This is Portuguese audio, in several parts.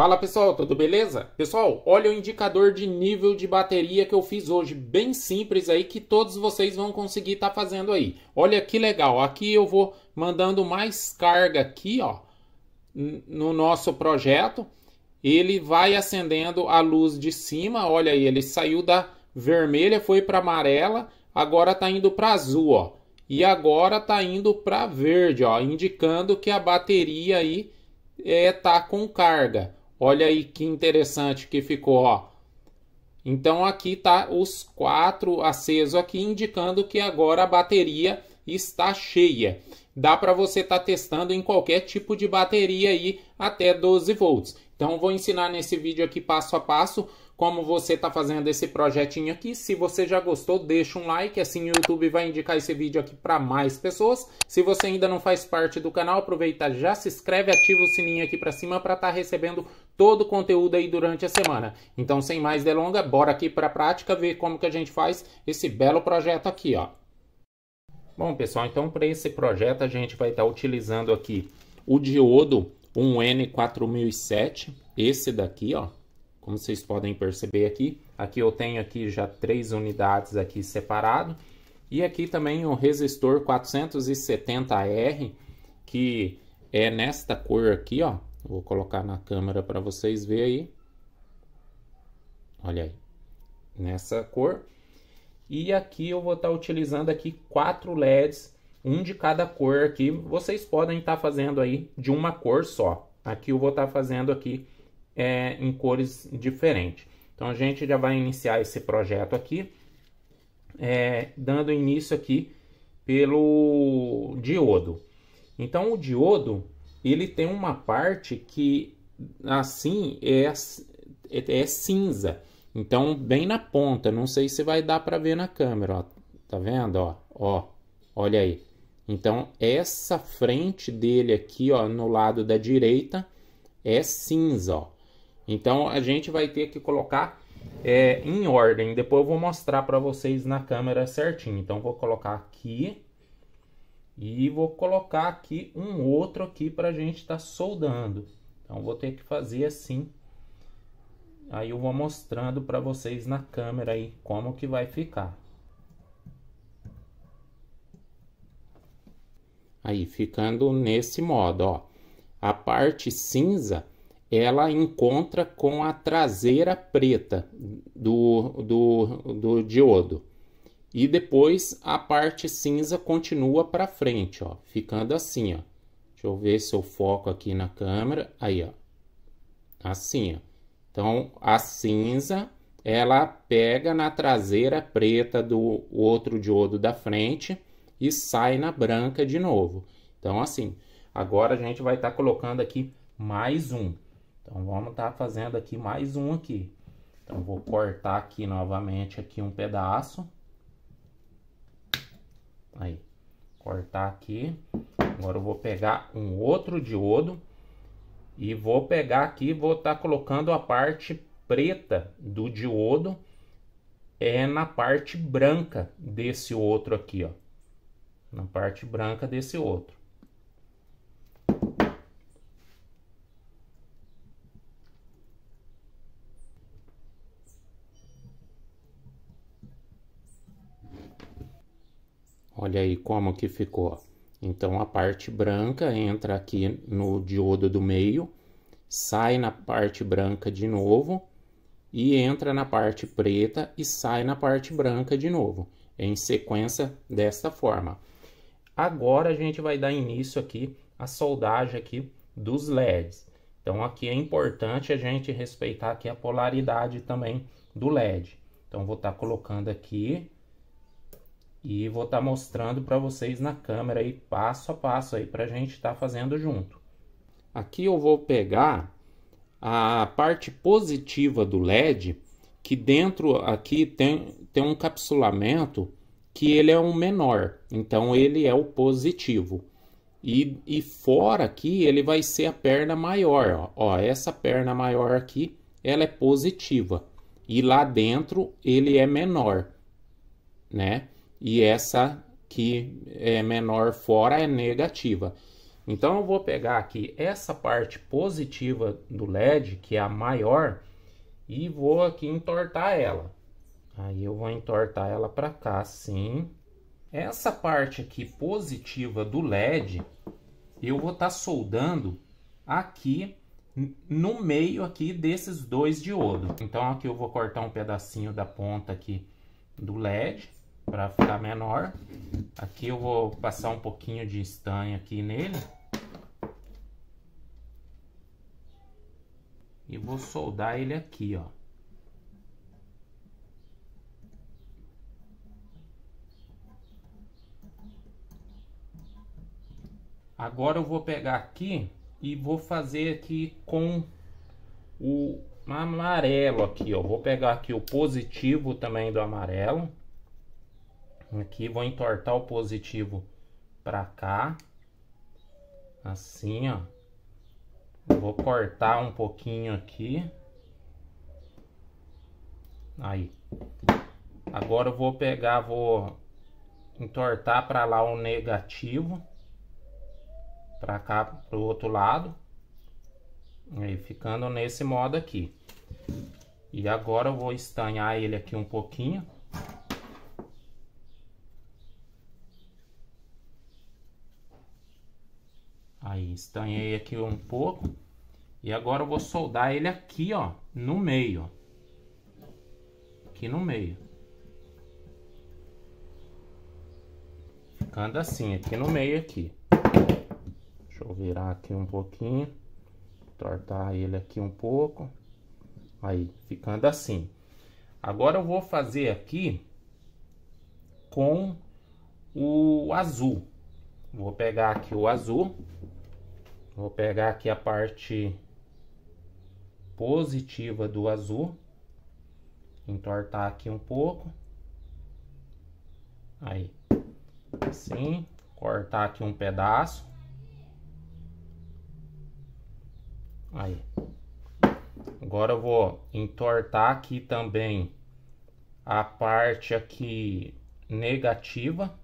Fala pessoal, tudo beleza? Pessoal, olha o indicador de nível de bateria que eu fiz hoje, bem simples aí que todos vocês vão conseguir estar tá fazendo aí. Olha que legal, aqui eu vou mandando mais carga aqui, ó, no nosso projeto. Ele vai acendendo a luz de cima, olha aí, ele saiu da vermelha, foi para amarela, agora está indo para azul, ó. E agora está indo para verde, ó, indicando que a bateria aí é tá com carga. Olha aí que interessante que ficou, ó. Então aqui tá os quatro acesos aqui indicando que agora a bateria está cheia. Dá para você estar tá testando em qualquer tipo de bateria aí até 12 volts. Então vou ensinar nesse vídeo aqui passo a passo como você está fazendo esse projetinho aqui. Se você já gostou, deixa um like, assim o YouTube vai indicar esse vídeo aqui para mais pessoas. Se você ainda não faz parte do canal, aproveita, já se inscreve, ativa o sininho aqui para cima para estar tá recebendo todo o conteúdo aí durante a semana. Então, sem mais delonga, bora aqui para a prática ver como que a gente faz esse belo projeto aqui, ó. Bom, pessoal, então para esse projeto a gente vai estar tá utilizando aqui o diodo 1N4007, esse daqui, ó. Como vocês podem perceber aqui, aqui eu tenho aqui já três unidades aqui separado. E aqui também o resistor 470R, que é nesta cor aqui, ó, Vou colocar na câmera para vocês verem aí. Olha aí. Nessa cor. E aqui eu vou estar tá utilizando aqui quatro LEDs, um de cada cor aqui. Vocês podem estar tá fazendo aí de uma cor só. Aqui eu vou estar tá fazendo aqui é, em cores diferentes. Então a gente já vai iniciar esse projeto aqui, é, dando início aqui pelo diodo. Então o diodo ele tem uma parte que assim é, é, é, cinza. Então, bem na ponta, não sei se vai dar para ver na câmera, ó. Tá vendo, ó? Ó, olha aí. Então, essa frente dele aqui, ó, no lado da direita, é cinza, ó. Então, a gente vai ter que colocar é, em ordem. Depois eu vou mostrar para vocês na câmera certinho. Então, vou colocar aqui e vou colocar aqui um outro aqui para a gente estar tá soldando. Então vou ter que fazer assim. Aí eu vou mostrando para vocês na câmera aí como que vai ficar. Aí ficando nesse modo, ó. A parte cinza ela encontra com a traseira preta do, do, do diodo. E depois a parte cinza continua para frente, ó, ficando assim, ó. Deixa eu ver se eu foco aqui na câmera. Aí, ó. Assim, ó. Então, a cinza, ela pega na traseira preta do outro diodo da frente e sai na branca de novo. Então, assim, agora a gente vai estar tá colocando aqui mais um. Então, vamos estar tá fazendo aqui mais um aqui. Então, vou cortar aqui novamente aqui um pedaço. Aí, cortar aqui. Agora eu vou pegar um outro diodo e vou pegar aqui, vou estar tá colocando a parte preta do diodo é na parte branca desse outro aqui, ó. Na parte branca desse outro. Olha aí como que ficou. Então a parte branca entra aqui no diodo do meio, sai na parte branca de novo e entra na parte preta e sai na parte branca de novo, em sequência desta forma. Agora a gente vai dar início aqui à soldagem aqui dos LEDs. Então aqui é importante a gente respeitar aqui a polaridade também do LED. Então vou estar tá colocando aqui e vou estar tá mostrando para vocês na câmera aí passo a passo aí para a gente estar tá fazendo junto. Aqui eu vou pegar a parte positiva do LED, que dentro aqui tem, tem um capsulamento que ele é um menor, então ele é o positivo. E, e fora aqui ele vai ser a perna maior, ó. ó essa perna maior aqui, ela é positiva. E lá dentro ele é menor, né? e essa que é menor fora é negativa. Então eu vou pegar aqui essa parte positiva do LED, que é a maior, e vou aqui entortar ela. Aí eu vou entortar ela para cá assim. Essa parte aqui positiva do LED, eu vou estar tá soldando aqui no meio aqui desses dois diodos. Então aqui eu vou cortar um pedacinho da ponta aqui do LED para ficar menor. Aqui eu vou passar um pouquinho de estanho aqui nele. E vou soldar ele aqui, ó. Agora eu vou pegar aqui e vou fazer aqui com o amarelo aqui, ó. Vou pegar aqui o positivo também do amarelo. Aqui vou entortar o positivo para cá. Assim, ó. Vou cortar um pouquinho aqui. Aí. Agora eu vou pegar, vou entortar para lá o negativo. Para cá, para o outro lado. Aí, ficando nesse modo aqui. E agora eu vou estanhar ele aqui um pouquinho. Aí, estanhei aqui um pouco. E agora eu vou soldar ele aqui, ó, no meio. Aqui no meio. Ficando assim, aqui no meio aqui. Deixa eu virar aqui um pouquinho. Tortar ele aqui um pouco. Aí, ficando assim. Agora eu vou fazer aqui com o azul. Vou pegar aqui o azul Vou pegar aqui a parte positiva do azul, entortar aqui um pouco. Aí, assim, cortar aqui um pedaço. Aí. Agora eu vou entortar aqui também a parte aqui negativa.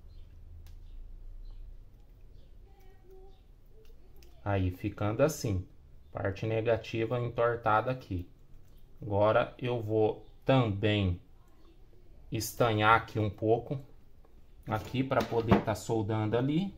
Aí, ficando assim. Parte negativa entortada aqui. Agora, eu vou também estanhar aqui um pouco. Aqui, para poder estar tá soldando ali.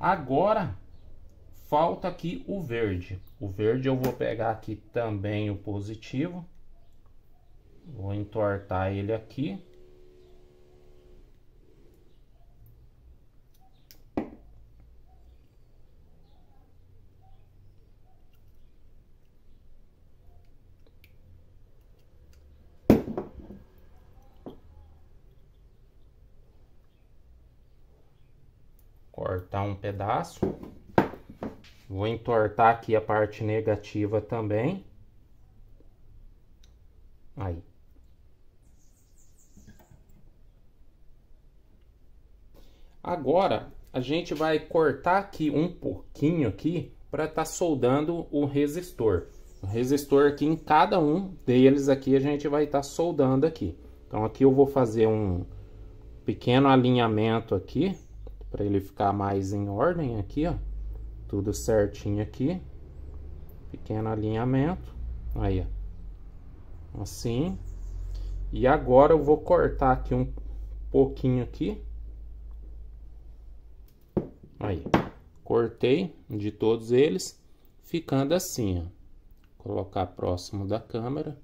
Agora falta aqui o verde. O verde eu vou pegar aqui também o positivo. Vou entortar ele aqui. cortar um pedaço. Vou entortar aqui a parte negativa também. Aí. Agora, a gente vai cortar aqui um pouquinho aqui para estar tá soldando o resistor. O resistor aqui em cada um deles aqui a gente vai estar tá soldando aqui. Então aqui eu vou fazer um pequeno alinhamento aqui para ele ficar mais em ordem aqui, ó. Tudo certinho aqui. Pequeno alinhamento. Aí, ó. Assim. E agora eu vou cortar aqui um pouquinho aqui. Aí. Cortei de todos eles, ficando assim, ó. Colocar próximo da câmera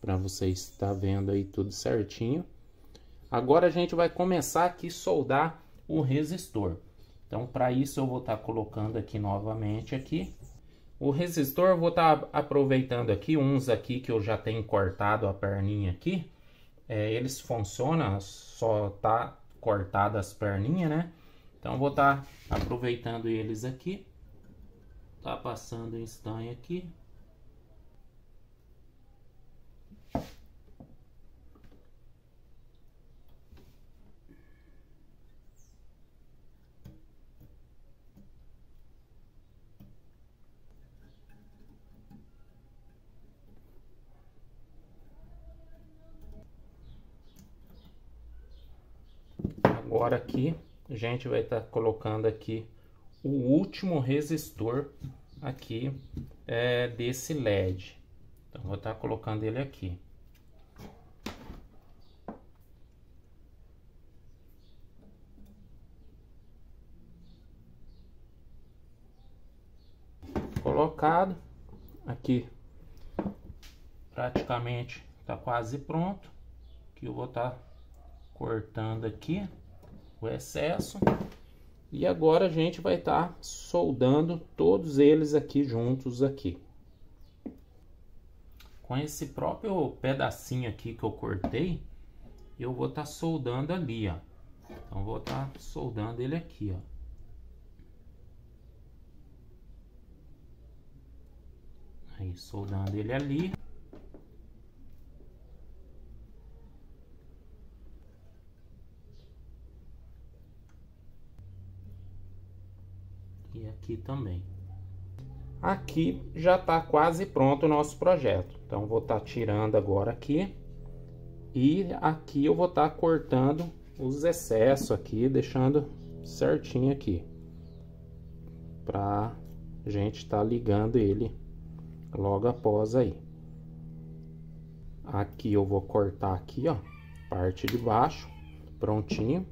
para vocês estar tá vendo aí tudo certinho. Agora a gente vai começar aqui soldar o resistor. Então, para isso eu vou estar tá colocando aqui novamente aqui. O resistor eu vou estar tá aproveitando aqui uns aqui que eu já tenho cortado a perninha aqui. É, eles funcionam, só tá cortada as perninhas, né? Então vou estar tá aproveitando eles aqui. Tá passando em estanho aqui. Agora aqui, a gente vai estar tá colocando aqui o último resistor aqui é, desse LED. Então, vou estar tá colocando ele aqui. Colocado aqui, praticamente está quase pronto. Que eu vou estar tá cortando aqui o excesso. E agora a gente vai estar tá soldando todos eles aqui juntos aqui. Com esse próprio pedacinho aqui que eu cortei, eu vou estar tá soldando ali, ó. Então vou estar tá soldando ele aqui, ó. Aí, soldando ele ali. aqui também. Aqui já está quase pronto o nosso projeto. Então, vou estar tá tirando agora aqui. E aqui eu vou estar tá cortando os excessos aqui, deixando certinho aqui. Para a gente estar tá ligando ele logo após aí. Aqui eu vou cortar aqui, ó, parte de baixo, prontinho.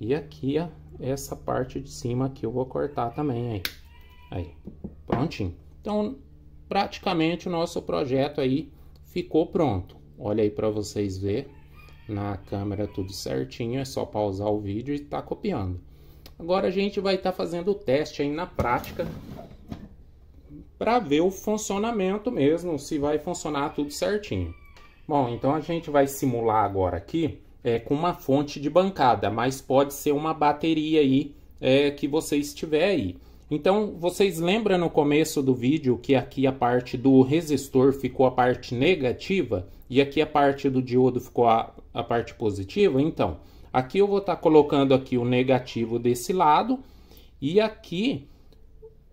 E aqui, ó, essa parte de cima aqui eu vou cortar também aí. Aí, prontinho. Então, praticamente o nosso projeto aí ficou pronto. Olha aí para vocês ver na câmera tudo certinho, é só pausar o vídeo e tá copiando. Agora a gente vai estar tá fazendo o teste aí na prática para ver o funcionamento mesmo, se vai funcionar tudo certinho. Bom, então a gente vai simular agora aqui é, com uma fonte de bancada, mas pode ser uma bateria aí é, que você estiver aí. Então, vocês lembram no começo do vídeo que aqui a parte do resistor ficou a parte negativa e aqui a parte do diodo ficou a, a parte positiva? Então, aqui eu vou estar tá colocando aqui o negativo desse lado e aqui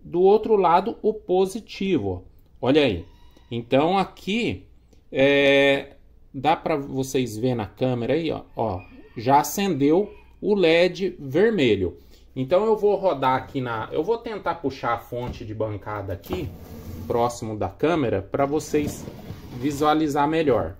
do outro lado o positivo. Olha aí. Então, aqui é, Dá para vocês ver na câmera aí, ó, ó, já acendeu o LED vermelho. Então eu vou rodar aqui na, eu vou tentar puxar a fonte de bancada aqui próximo da câmera para vocês visualizar melhor.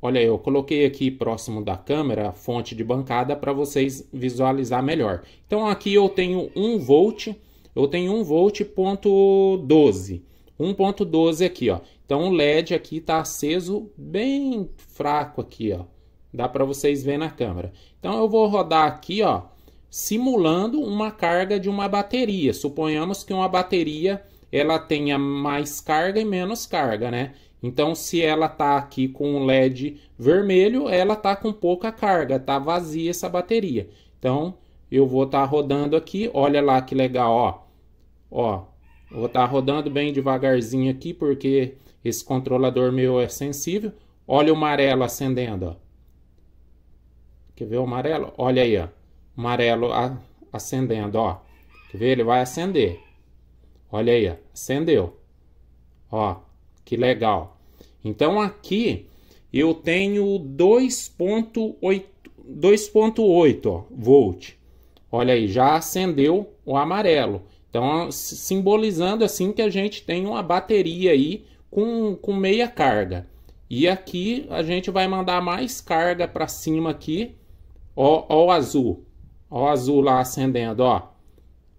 Olha, eu coloquei aqui próximo da câmera a fonte de bancada para vocês visualizar melhor. Então aqui eu tenho 1 volt, eu tenho 1 volt ponto 12. 1.12 aqui, ó. Então o LED aqui está aceso bem fraco aqui, ó. Dá para vocês ver na câmera. Então eu vou rodar aqui, ó, simulando uma carga de uma bateria. Suponhamos que uma bateria ela tenha mais carga e menos carga, né? Então se ela está aqui com um LED vermelho, ela está com pouca carga, está vazia essa bateria. Então eu vou estar tá rodando aqui, olha lá que legal, ó. Ó, vou estar tá rodando bem devagarzinho aqui porque esse controlador meu é sensível. Olha o amarelo acendendo, ó. Quer ver o amarelo? Olha aí, ó. O amarelo a, acendendo, ó. Quer ver? Ele vai acender. Olha aí, ó. acendeu. Ó, que legal. Então aqui eu tenho 2.8 volt. Olha aí, já acendeu o amarelo. Então, simbolizando assim que a gente tem uma bateria aí com, com meia carga. E aqui a gente vai mandar mais carga para cima aqui. Ó, ó o azul. Ó o azul lá acendendo, ó.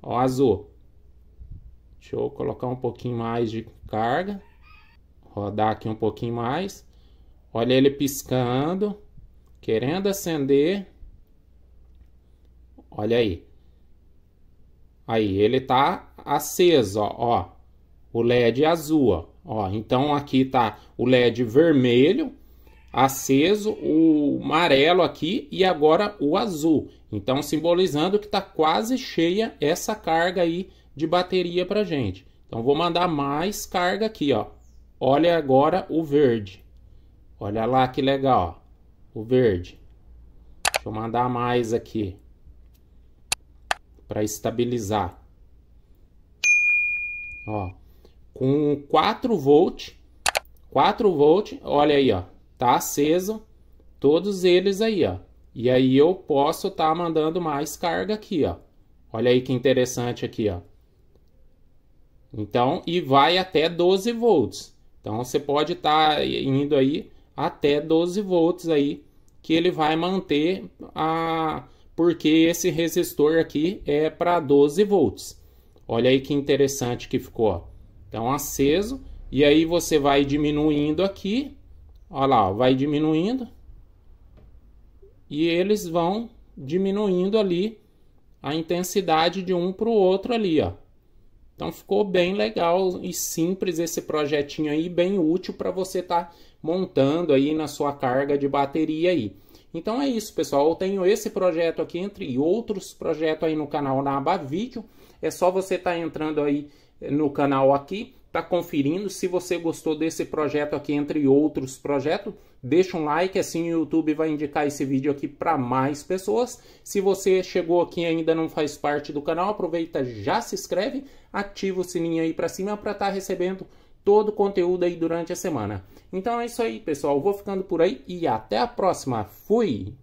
Ó o azul. Deixa eu colocar um pouquinho mais de carga. Rodar aqui um pouquinho mais. Olha ele piscando. Querendo acender. Olha aí. Aí, ele tá aceso, ó. ó. O LED azul, ó. Ó, então aqui tá o LED vermelho aceso, o amarelo aqui e agora o azul. Então simbolizando que tá quase cheia essa carga aí de bateria para gente. Então vou mandar mais carga aqui, ó. Olha agora o verde. Olha lá que legal, ó. O verde. Deixa eu mandar mais aqui. Para estabilizar. Ó com 4 volt, 4 volt, olha aí, ó, tá aceso, todos eles aí, ó. E aí eu posso estar tá mandando mais carga aqui, ó. Olha aí que interessante aqui, ó. Então, e vai até 12 volts. Então você pode estar tá indo aí até 12 volts aí que ele vai manter a porque esse resistor aqui é para 12 volts. Olha aí que interessante que ficou. Ó. Então, aceso. E aí você vai diminuindo aqui. Olha lá, vai diminuindo. E eles vão diminuindo ali a intensidade de um para o outro ali, ó. Então ficou bem legal e simples esse projetinho aí, bem útil para você estar tá montando aí na sua carga de bateria aí. Então é isso, pessoal. Eu tenho esse projeto aqui, entre outros projetos aí no canal na aba vídeo. É só você estar tá entrando aí no canal aqui, está conferindo. Se você gostou desse projeto aqui, entre outros projetos, deixa um like, assim o YouTube vai indicar esse vídeo aqui para mais pessoas. Se você chegou aqui e ainda não faz parte do canal, aproveita, já se inscreve, ativa o sininho aí para cima para estar tá recebendo todo o conteúdo aí durante a semana. Então é isso aí, pessoal. vou ficando por aí e até a próxima. Fui!